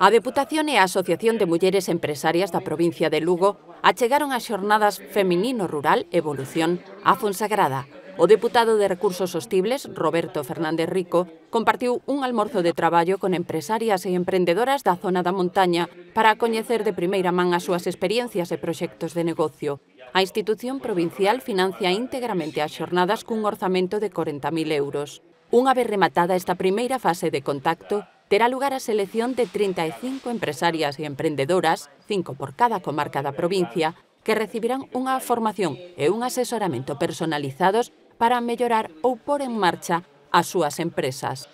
A Deputación e a Asociación de Mulleres Empresarias da provincia de Lugo achegaron as xornadas Feminino Rural Evolución a Fonsagrada. O deputado de Recursos Sostibles, Roberto Fernández Rico, compartiu un almorzo de traballo con empresarias e emprendedoras da zona da montaña para coñecer de primeira man as súas experiencias e proxectos de negocio. A institución provincial financia íntegramente as xornadas cun orzamento de 40.000 euros. Unha vez rematada esta primeira fase de contacto, terá lugar a selección de 35 empresarias e emprendedoras, cinco por cada comarca da provincia, que recibirán unha formación e un asesoramento personalizados para mellorar ou pôr en marcha as súas empresas.